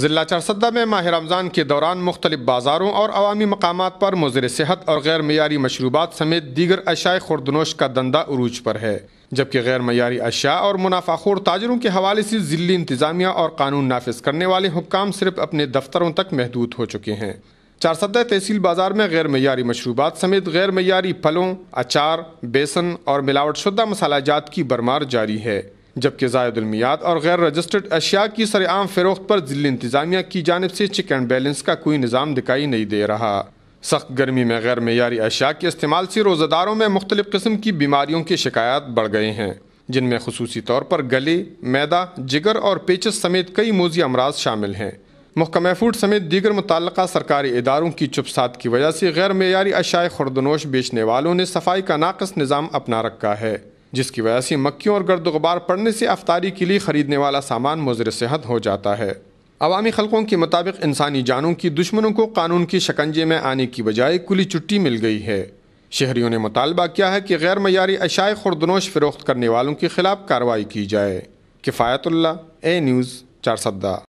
ضلع چرسدہ میں ماہ رمضان کے دوران مختلف بازاروں اور عوامی مقامات پر مضر صحت اور غیر معیاری مشروبات سمیت دیگر اشیاء خوردنوش کا دندہ عروج پر ہے جبکہ غیر معیاری اشیاء اور منافع خور تاجروں کے حوالے سے ضلع انتظامیہ اور قانون نافذ کرنے والے حکام صرف اپنے دفتروں تک محدود ہو چکے ہیں چارسدہ تحصیل بازار میں غیر معیاری مشروبات سمیت غیر معیاری پھلوں اچار بیسن اور ملاوٹ شدہ مسالہ جات کی برمار جاری ہے جبکہ زائد المیات اور غیر رجسٹرڈ اشیاء کی سرعام فروخت پر ضلع انتظامیہ کی جانب سے چیک اینڈ بیلنس کا کوئی نظام دکھائی نہیں دے رہا سخت گرمی میں غیر معیاری اشیاء کے استعمال سے روزہ داروں میں مختلف قسم کی بیماریوں کے شکایات بڑھ گئے ہیں جن میں خصوصی طور پر گلے میدا جگر اور پیچس سمیت کئی موزی امراض شامل ہیں محکمہ فوڈ سمیت دیگر متعلقہ سرکاری اداروں کی چپسات کی وجہ سے غیر معیاری اشیاء خوردنوش بیچنے والوں نے صفائی کا ناقص نظام اپنا رکھا ہے جس کی وجہ سے مکیوں اور گرد و غبار پڑنے سے افطاری کے لیے خریدنے والا سامان مضر صحت ہو جاتا ہے عوامی خلقوں کے مطابق انسانی جانوں کی دشمنوں کو قانون کی شکنجے میں آنے کی بجائے کلی چٹی مل گئی ہے شہریوں نے مطالبہ کیا ہے کہ غیر معیاری اشائے خوردنوش فروخت کرنے والوں کے خلاف کارروائی کی جائے کفایت اللہ اے نیوز چار سدہ